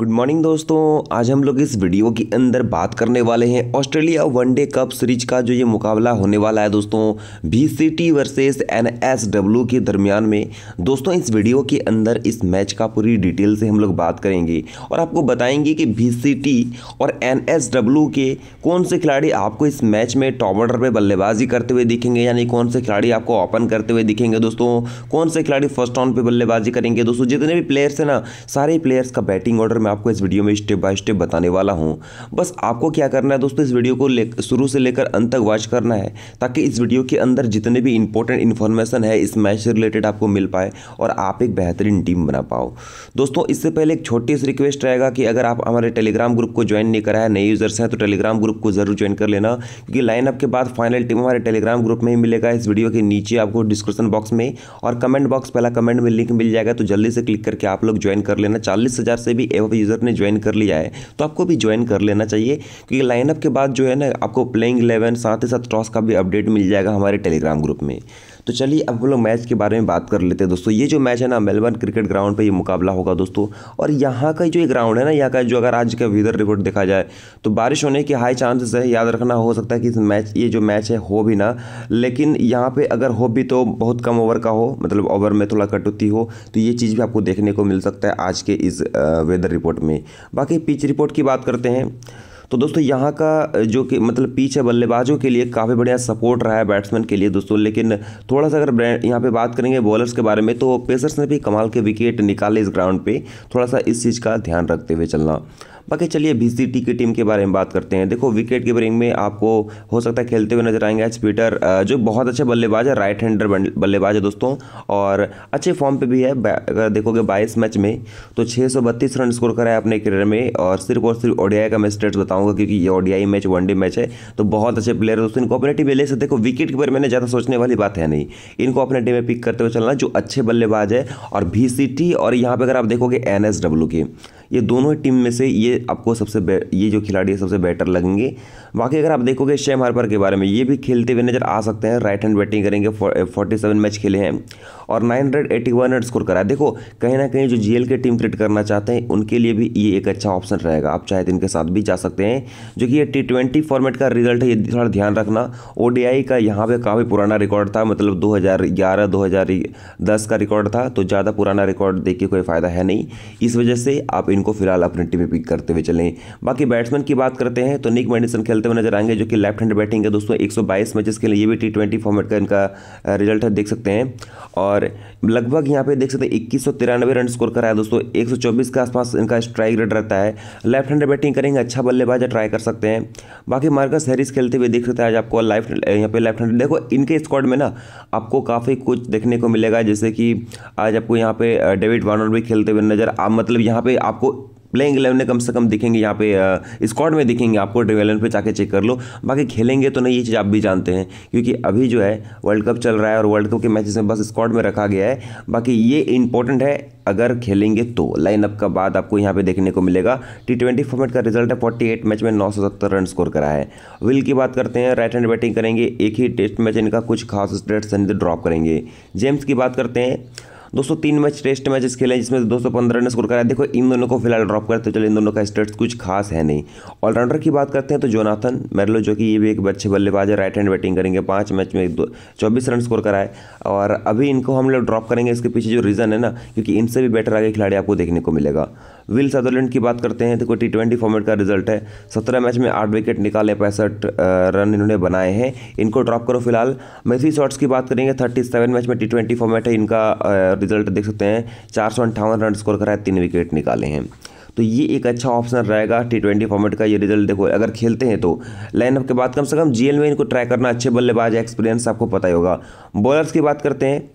good morning दोस्तों आज हम लोग इस वीडियो के अंदर बात करने वाले हैं ऑस्ट्रेलिया वनडे कप सीरीज का जो ये मुकाबला होने वाला है दोस्तों B C T versus N S W के दरमियान में दोस्तों इस वीडियो के अंदर इस मैच का पूरी डिटेल से हम लोग बात करेंगे और आपको बताएंगे कि बी सी टी और एन एस डब्ल्यू के कौन से खिलाड़ी आपको इस मैच में टॉप ऑर्डर पर बल्लेबाजी करते हुए दिखेंगे यानी कौन से खिलाड़ी आपको ओपन करते हुए दिखेंगे दोस्तों कौन से खिलाड़ी फर्स्ट ऑन पर बल्लेबाजी करेंगे दोस्तों जितने भी प्लेयर्स हैं ना सारे प्लेयर्स का बैटिंग ऑर्डर मैं आपको इस वीडियो में स्टेप बाय स्टेप बताने वाला हूँ बस आपको क्या करना है दोस्तों इस वीडियो को शुरू से लेकर अंत तक वॉच करना है ताकि इस वीडियो के अंदर जितने भी इंपॉर्टेंट इन्फॉर्मेशन है इस मैच से रिलेटेड आपको मिल पाए और आप एक बेहतरीन टीम बना पाओ दोस्तों इससे पहले एक छोटी सी रिक्वेस्ट रहेगा कि अगर आप हमारे टेलीग्राम ग्रुप को ज्वाइन नहीं करा है नए यूज़र्स हैं तो टेलीग्राम ग्रुप को ज़रूर ज्वाइन कर लेना क्योंकि लाइनअप के बाद फाइनल टीम हमारे टेलीग्राम ग्रुप में ही मिलेगा इस वीडियो के नीचे आपको डिस्क्रिप्शन बॉक्स में और कमेंट बॉक्स पहला कमेंट में लिंक मिल जाएगा तो जल्दी से क्लिक करके आप लोग ज्वाइन कर लेना चालीस हज़ार से भी एवं अभी यूज़र ने ज्वाइन कर लिया है तो आपको भी ज्वाइन कर लेना चाहिए क्योंकि लाइनअप के बाद जो है ना आपको प्लेइंग इलेवन साथ ही साथ टॉस का भी अपडेट मिल जाएगा हमारे टेलीग्राम ग्रुप में तो चलिए अब हम लोग मैच के बारे में बात कर लेते हैं दोस्तों ये जो मैच है ना मेलबर्न क्रिकेट ग्राउंड पर ये मुकाबला होगा दोस्तों और यहाँ का जो ये ग्राउंड है ना यहाँ का जो अगर आज का वेदर रिपोर्ट देखा जाए तो बारिश होने के हाई चांसेस है याद रखना हो सकता है कि इस मैच ये जो मैच है हो भी ना लेकिन यहाँ पर अगर हो भी तो बहुत कम ओवर का हो मतलब ओवर में थोड़ा कटौती हो तो ये चीज़ भी आपको देखने को मिल सकता है आज के इस वेदर रिपोर्ट में बाकी पिच रिपोर्ट की बात करते हैं तो दोस्तों यहाँ का जो कि मतलब पीच है बल्लेबाजों के लिए काफ़ी बढ़िया सपोर्ट रहा है बैट्समैन के लिए दोस्तों लेकिन थोड़ा सा अगर यहाँ पे बात करेंगे बॉलर्स के बारे में तो पेसर्स ने भी कमाल के विकेट निकाले इस ग्राउंड पे थोड़ा सा इस चीज़ का ध्यान रखते हुए चलना बाकी चलिए टी की टीम के बारे में बात करते हैं देखो विकेट कीपरिंग में आपको हो सकता है खेलते हुए नजर आएंगे एच पीटर जो बहुत अच्छे बल्लेबाज है राइट हैंडर बल्लेबाज है दोस्तों और अच्छे फॉर्म पे भी है अगर देखोगे बाईस मैच में तो छः रन स्कोर कराए अपने करियर में और सिर्फ और सिर्फ ओडियाई का मैं स्टेट्स बताऊंगा क्योंकि ये ओडियाई मैच वनडे मैच है तो बहुत अच्छे प्लेयर है दोस्तों इनको अपने टीम में ले सकते देखो विकेट कीपर मैंने ज़्यादा सोचने वाली बात है नहीं इनको अपने टीम में पिक करते हुए चलना जो अच्छे बल्लेबाज है और भी और यहाँ पर अगर आप देखोगे एन की ये दोनों टीम में से ये आपको सबसे ये जो खिलाड़ी है सबसे बेटर लगेंगे बाकी अगर आप देखोगे शेम हार्पर के बारे में ये भी खेलते हुए नज़र आ सकते हैं राइट हैंड बैटिंग करेंगे फोर्टी सेवन मैच खेले हैं और nine hundred eighty one run score कराए देखो कहीं ना कहीं जो जी के टीम क्रिएट करना चाहते हैं उनके लिए भी ये एक अच्छा ऑप्शन रहेगा आप चाहे तो इनके साथ भी जा सकते हैं जो कि ये टी ट्वेंटी फॉर्मेट का रिजल्ट है ये थोड़ा ध्यान रखना आई का यहाँ पर काफ़ी पुराना रिकॉर्ड था मतलब हजार दस का रिकॉर्ड था तो ज़्यादा पुराना रिकॉर्ड देख के कोई फ़ायदा है नहीं इस वजह से आप इन जिनको फिलहाल अपनी टीम में पिक करते हुए चलें बाकी बैट्समैन की बात करते हैं तो निक मैंडिसन खेलते हुए नजर आएंगे जो कि लेफ्ट हैंड बैटिंग है दोस्तों 122 मैचेस के लिए ये भी टी ट्वेंटी फॉर्मेट का इनका रिजल्ट है देख सकते हैं और लगभग यहाँ पे देख सकते हैं इक्कीस रन स्कोर कराया दोस्तों एक के आसपास इनका स्ट्राइक रेट रहता है लेफ्ट हैंड बैटिंग करेंगे अच्छा बल्लेबाज ट्राई कर सकते हैं बाकी मार्कस हैरिस खेलते हुए देख सकते हैं आज आपको लाइफ यहाँ पे लेफ्ट हैंड देखो इनके स्क्वाड में ना आपको काफ़ी कुछ देखने को मिलेगा जैसे कि आज आपको यहाँ पे डेविड वार्नर भी खेलते हुए नजर आ मतलब यहाँ पे आपको प्लेइंग इलेवन में कम से कम दिखेंगे यहाँ पे स्क्वाड में दिखेंगे आपको ड्रीम इलेवन पर जाके चेक कर लो बाकी खेलेंगे तो नहीं ये चीज़ आप भी जानते हैं क्योंकि अभी जो है वर्ल्ड कप चल रहा है और वर्ल्ड कप के मैचेस में बस स्क्वाड में रखा गया है बाकी ये इंपॉर्टेंट है अगर खेलेंगे तो लाइनअप का बाद आपको यहाँ पे देखने को मिलेगा टी ट्वेंटी फॉर्मेट का रिजल्ट है 48 मैच में 970 रन स्कोर करा है विल की बात करते हैं राइट हैंड बैटिंग करेंगे एक ही टेस्ट मैच इनका कुछ खास स्टेट्स ड्रॉप तो करेंगे जेम्स की बात करते हैं दोस्तों तीन मैच टेस्ट मैचेस खेले जिसमें दो रन स्कोर कराया देखो इन दोनों को फिलहाल ड्रॉप करते चलो इन दोनों का स्टेट्स कुछ खास है नहीं ऑलराउंडर की बात करते हैं तो जोनाथन मेरलो जो कि ये भी एक अच्छे बल्लेबाज है राइट हैंड बैटिंग करेंगे पाँच मैच में दो चौबीस रन स्कोर कराए और अभी इनको हम लोग ड्रॉप करेंगे इसके पीछे जो रीज़न है ना क्योंकि इनसे भी बेटर आगे खिलाड़ी आपको देखने को मिलेगा विल सदरलैंड की बात करते हैं देखो टी ट्वेंटी फॉर्मेट का रिजल्ट है सत्रह मैच में आठ विकेट निकाले पैंसठ रन इन्होंने बनाए हैं इनको ड्रॉप करो फिलहाल मेसी शॉट्स की बात करेंगे थर्टी सेवन मैच में टी ट्वेंटी फॉर्मेट है इनका रिजल्ट देख सकते हैं चार सौ अंठावन रन स्कोर कराए तीन विकेट निकाले हैं तो ये एक अच्छा ऑप्शन रहेगा टी ट्वेंटी फॉर्मेट का ये रिजल्ट देखो अगर खेलते हैं तो लाइनअप के बाद कम से कम जीएल में इनको ट्राई करना अच्छे बल्लेबाज एक्सपीरियंस आपको पता ही होगा बॉलर्स की बात करते हैं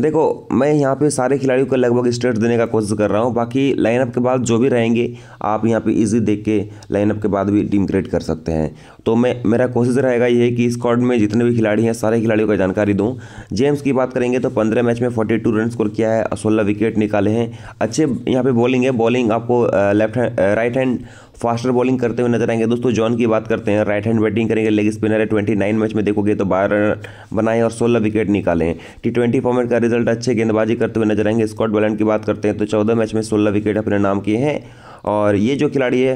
देखो मैं यहाँ पे सारे खिलाड़ियों को लगभग स्टेट देने का कोशिश कर रहा हूँ बाकी लाइनअप के बाद जो भी रहेंगे आप यहाँ पे इजी देख के लाइनअप के बाद भी टीम क्रिएट कर सकते हैं तो मैं मेरा कोशिश रहेगा ये कि स्क्वाड में जितने भी खिलाड़ी हैं सारे खिलाड़ियों का जानकारी दूँ जेम्स की बात करेंगे तो पंद्रह मैच में फोर्टी टू रन स्कोर किया है सोलह विकेट निकाले हैं अच्छे यहाँ पर बॉलिंग है बॉलिंग आपको left hand right hand faster bowling करते हुए नजर आएंगे दोस्तों जॉन की बात करते हैं राइट हैंड बैटिंग करेंगे लेग स्पिनर है ट्वेंटी नाइन मैच में देखोगे तो बारह रन बनाए और सोलह विकेट निकाले टी ट्वेंटी फॉर्मेट का रिजल्ट अच्छे गेंदबाजी करते हुए नजर आएंगे स्कॉट बॉलैंड की बात करते हैं तो चौदह मैच में सोलह विकेट अपने नाम किए हैं और ये जो खिलाड़ी है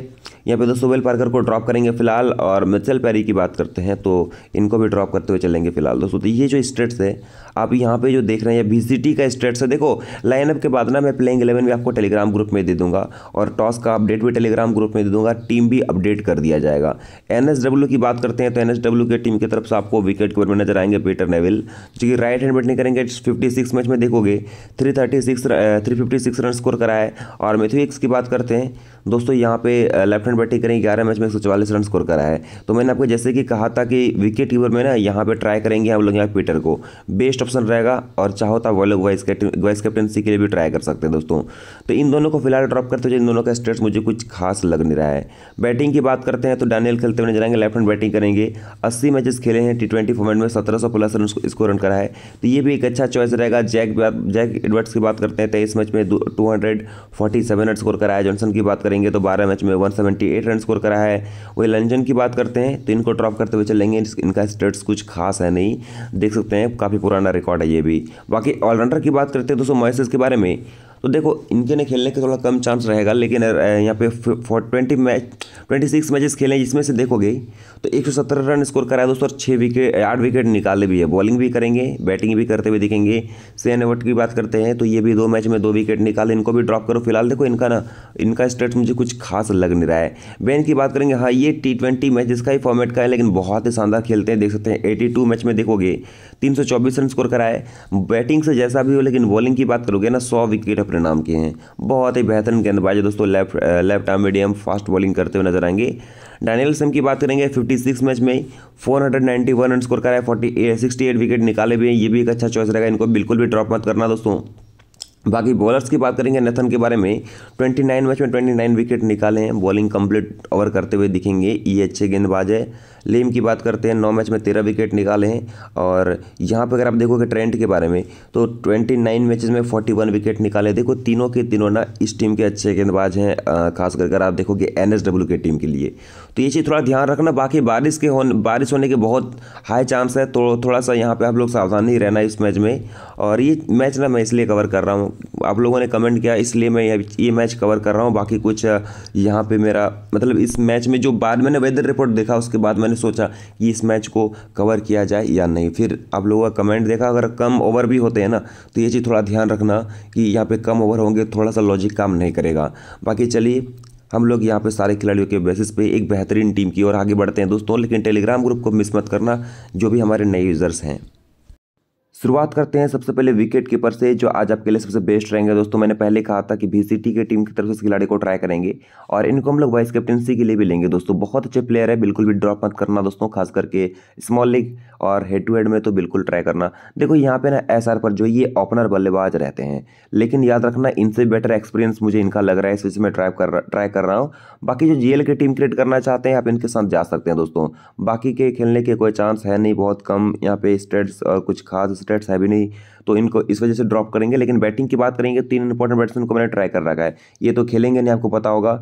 यहाँ पे दोस्तों वेल पार्कर को ड्रॉप करेंगे फिलहाल और मिचेल पैरी की बात करते हैं तो इनको भी ड्रॉप करते हुए चलेंगे फिलहाल दोस्तों तो ये जो स्टेट्स है आप यहाँ पे जो देख रहे हैं ये वी का स्टेट्स है देखो लाइनअप के बाद ना मैं प्लेइंग एलेवन भी आपको टेलीग्राम ग्रुप में दे दूंगा और टॉस का अपडेट भी टेलीग्राम ग्रुप में दे दूंगा टीम भी अपडेट कर दिया जाएगा एन की बात करते हैं तो एन के टीम की तरफ से आपको विकेट कीपर में नजर आएंगे पीटर नेविल जो कि राइट हैंड बैटिंग करेंगे फिफ्टी मैच में देखोगे three three fifty six run score कराए और मेथ्यूक्स की बात करते हैं दोस्तों यहाँ पे लेफ्ट हैंड बैटिंग करें ग्यारह मैच में एक रन स्कोर करा है तो मैंने आपको जैसे कि कहा था कि विकेट कीपर में ना यहाँ पे ट्राई करेंगे हम लोग यहाँ पीटर को बेस्ट ऑप्शन रहेगा और चाहो तो आप लोग वाइस कैप्टन वाइस कैप्टनसी के लिए भी ट्राई कर सकते हैं दोस्तों तो इन दोनों को फिलहाल ड्रॉप करते हुए इन दोनों का स्टेट्स मुझे कुछ खास लग नहीं रहा है बैटिंग की बात करते हैं तो डैनियल खेलते हुए नजर आएंगे लेफ्ट हैंड बैटिंग करेंगे अस्सी मैचेस खेले हैं टी ट्वेंटी फॉर्मेट में सत्रह सौ प्लस रन स्कोर रन करा है तो ये भी एक अच्छा चॉइस रहेगा जैक जैक एडवर्ट्स की बात करते हैं तेईस मैच में two hundred forty seven run score कराया जॉनसन की बात करेंगे तो बारह मैच में वन रन स्कोर करा है वही लंजन की बात करते हैं तो इनको ड्रॉप करते हुए चलेंगे इनका स्टेट्स कुछ खास है नहीं देख सकते हैं काफ़ी पुराना रिकॉर्ड है ये भी बाकी ऑलराउंडर की बात करते हैं दोस्तों मॉइसेस के बारे में तो देखो इनके ने खेलने के थोड़ा कम चांस रहेगा लेकिन यहाँ पे for twenty match twenty six matches खेले जिसमें से देखोगे तो एक सौ सत्तर रन स्कोर कराया दोस्तों और छः विकेट आठ विकेट निकाले भी है बॉलिंग भी करेंगे बैटिंग भी करते हुए दिखेंगे सेन एवर्ट की बात करते हैं तो ये भी दो मैच में दो विकेट निकाले इनको भी ड्रॉप करो फिलहाल देखो इनका ना इनका स्टेट मुझे कुछ खास लग नहीं रहा है बैन की बात करेंगे हाँ ये टी ट्वेंटी मैच इसका ही फॉर्मेट का है लेकिन बहुत ही शानदार खेलते हैं देख सकते हैं एटी टू मैच में देखोगे तीन सौ चौबीस रन स्कोर कराए बैटिंग से जैसा भी हो लेकिन बॉलिंग की बात करोगे ना सौ विकेट अपने नाम किए हैं बहुत ही बेहतरीन गेंदबाज दोस्तों left left arm medium fast bowling करते हुए नजर आएंगे डैनियल सम की बात करेंगे 56 मैच में 491 रन स्कोर करा है फोर्टी सिक्सटी विकेट निकाले भी हैं ये भी एक अच्छा चॉइस रहेगा इनको बिल्कुल भी ड्रॉप मत करना दोस्तों बाकी बॉलर्स की बात करेंगे नेथन के बारे में 29 मैच में 29 विकेट निकाले हैं बॉलिंग कंप्लीट ओवर करते हुए दिखेंगे ये अच्छे गेंदबाज है लेम की बात करते हैं नौ मैच में तेरह विकेट निकाले हैं और यहाँ पर अगर आप देखोगे ट्रेंट के बारे में तो ट्वेंटी नाइन मैचेज में फोर्टी वन विकेट निकाले देखो तीनों के तीनों ना इस टीम के अच्छे गेंदबाज हैं खास कर अगर आप देखोगे एन के टीम के लिए तो ये चीज़ थोड़ा ध्यान रखना बाकी बारिश के होने बारिश होने के बहुत हाई चांस है तो थोड़ा सा यहाँ पर आप लोग सावधान ही रहना इस मैच में और ये मैच ना मैं इसलिए कवर कर रहा हूँ आप लोगों ने कमेंट किया इसलिए मैं ये मैच कवर कर रहा हूँ बाकी कुछ यहाँ पर मेरा मतलब इस मैच में जो बाद मैंने वेदर रिपोर्ट देखा उसके बाद मैंने सोचा कि इस मैच को कवर किया जाए या नहीं फिर आप लोगों का कमेंट देखा अगर कम ओवर भी होते हैं ना तो ये चीज़ थोड़ा ध्यान रखना कि यहाँ पे कम ओवर होंगे थोड़ा सा लॉजिक काम नहीं करेगा बाकी चलिए हम लोग यहाँ पे सारे खिलाड़ियों के बेसिस पे एक बेहतरीन टीम की ओर आगे बढ़ते हैं दोस्तों लेकिन टेलीग्राम ग्रुप को मिस मत करना जो भी हमारे नए यूज़र्स हैं शुरुआत करते हैं सबसे पहले विकेट कीपर से जो आज आपके लिए सबसे बेस्ट रहेंगे दोस्तों मैंने पहले कहा था कि बीसीटी के टीम की तरफ से इस खिलाड़ी को ट्राई करेंगे और इनको हम लोग वाइस कैप्टनसी के लिए भी लेंगे दोस्तों बहुत अच्छे प्लेयर है बिल्कुल भी ड्रॉप मत करना दोस्तों खास करके स्मॉल लीग और हेड टू हेड में तो बिल्कुल ट्राई करना देखो यहाँ पे ना एस आर पर जो ये ओपनर बल्लेबाज रहते हैं लेकिन याद रखना इनसे बेटर एक्सपीरियंस मुझे इनका लग रहा है इस वजह मैं ट्राई कर ट्राई कर रहा हूँ बाकी जो एल की टीम क्रिएट करना चाहते हैं आप इनके साथ जा सकते हैं दोस्तों बाकी के खेलने के कोई चांस है नहीं बहुत कम यहाँ पे स्टेट्स और कुछ खास स्टेट्स है भी नहीं तो इनको इस वजह से ड्रॉप करेंगे लेकिन बैटिंग की बात करेंगे तीन इंपॉर्टेंट बैट्समैन को मैंने ट्राई कर रखा है ये तो खेलेंगे नहीं आपको पता होगा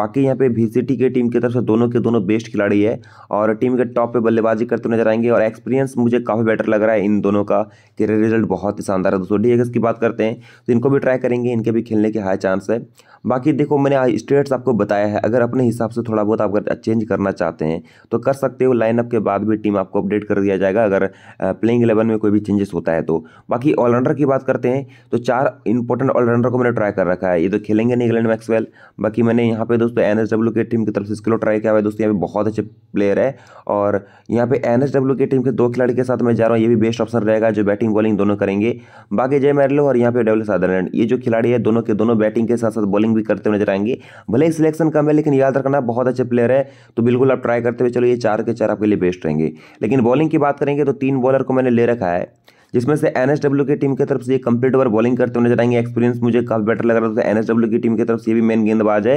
बाकी यहाँ पे भी के टीम की तरफ से दोनों के दोनों बेस्ट खिलाड़ी है और टीम के टॉप पर बल्लेबाजी करते नजर आएंगे और एक्सपीरियंस मुझे काफ़ी बेटर लग रहा है इन दोनों का करियर रिजल्ट बहुत ही शानदार है दोस्तों डी की बात करते हैं तो इनको भी ट्राई करेंगे इनके भी खेलने के हाई चांस है बाकी देखो मैंने स्टेट्स आपको बताया है अगर अपने हिसाब से थोड़ा बहुत आप चेंज करना चाहते हैं तो कर सकते हो लाइनअप के बाद भी टीम आपको अपडेट कर दिया जाएगा अगर प्लेइंग इलेवन में कोई भी चेंजेस होता है तो बाकी ऑलराउंडर की बात करते हैं तो चार इंपॉर्टेंट ऑलराउंडर को मैंने ट्राई कर रखा है ये तो खेलेंगे नहीं इंग्लैंड मैक्सवेल बाकी मैंने यहाँ पे दोस्तों एन के टीम की तरफ से इसके लिए ट्राई किया हुआ है दोस्तों यहाँ पे बहुत अच्छे प्लेयर है और यहाँ पे एन की टीम के दो खिलाड़ी के साथ मैं जा रहा हूँ ये भी बेस्ट ऑप्शन रहेगा जो बैटिंग बॉलिंग दोनों करेंगे बाकी जय मैरलो और यहाँ पे डब्ल्यू साधारण ये जो खिलाड़ी है दोनों के दोनों बैटिंग के साथ साथ बॉलिंग भी करते हुए नजर आएंगे भले ही सिलेक्शन कम है लेकिन याद रखना बहुत अच्छे प्लेयर है तो बिल्कुल आप ट्राई करते हुए चलो ये चार के चार आपके लिए बेस्ट रहेंगे लेकिन बॉलिंग की बात करेंगे तो तीन बॉलर को मैंने ले रखा है जिसमें से एनएसडब्ल्यू की टीम की तरफ से ये कंप्लीट ओवर बॉलिंग करते हुए नजर आएंगे एक्सपीरियंस मुझे काफ़ी बेटर लग रहा था एनएसडब्ल्यू की टीम की तरफ से ये भी मेन गेंदबाज है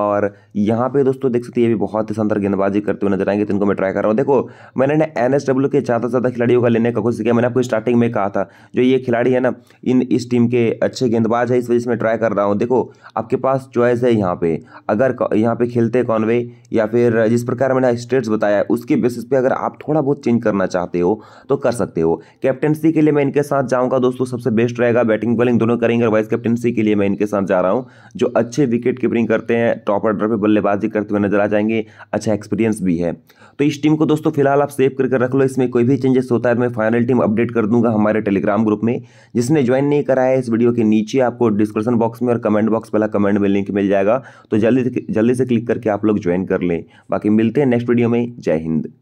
और यहाँ पे दोस्तों देख सकते हैं ये भी बहुत ही शानदार गेंदबाजी करते हुए नजर आएंगे तो इनको मैं ट्राई कर रहा हूँ देखो मैंने एस डब्ल्यू के ज़्यादा से ज़्यादा खिलाड़ियों का लेने का कोशिश किया मैंने आपको स्टार्टिंग में कहा था जो ये खिलाड़ी है ना इन इस टीम के अच्छे गेंदबाज है इस वजह से मैं ट्राई कर रहा हूँ देखो आपके पास चॉइस है यहाँ पे अगर यहाँ पे खेलते कौन वे या फिर जिस प्रकार मैंने स्टेट्स बताया उसके बेसिस पे अगर आप थोड़ा बहुत चेंज करना चाहते हो तो कर सकते हो कैप्टनसी के के लिए मैं इनके साथ जाऊंगा दोस्तों सबसे बेस्ट रहेगा बैटिंग बॉलिंग दोनों करेंगे और वाइस कैप्टनसी के लिए मैं इनके साथ जा रहा हूँ जो अच्छे विकेट कीपिंग करते हैं टॉप ऑर्डर पर बल्लेबाजी करते हुए नजर आ जाएंगे अच्छा एक्सपीरियंस भी है तो इस टीम को दोस्तों फिलहाल आप सेव करके रख लो इसमें कोई भी चेंजेस होता है तो मैं फाइनल टीम अपडेट कर दूंगा हमारे टेलीग्राम ग्रुप में जिसने ज्वाइन नहीं करा है इस वीडियो के नीचे आपको डिस्क्रिप्शन बॉक्स में और कमेंट बॉक्स पहला कमेंट में लिंक मिल जाएगा तो जल्दी जल्दी से क्लिक करके आप लोग ज्वाइन कर लें बाकी मिलते हैं नेक्स्ट वीडियो में जय हिंद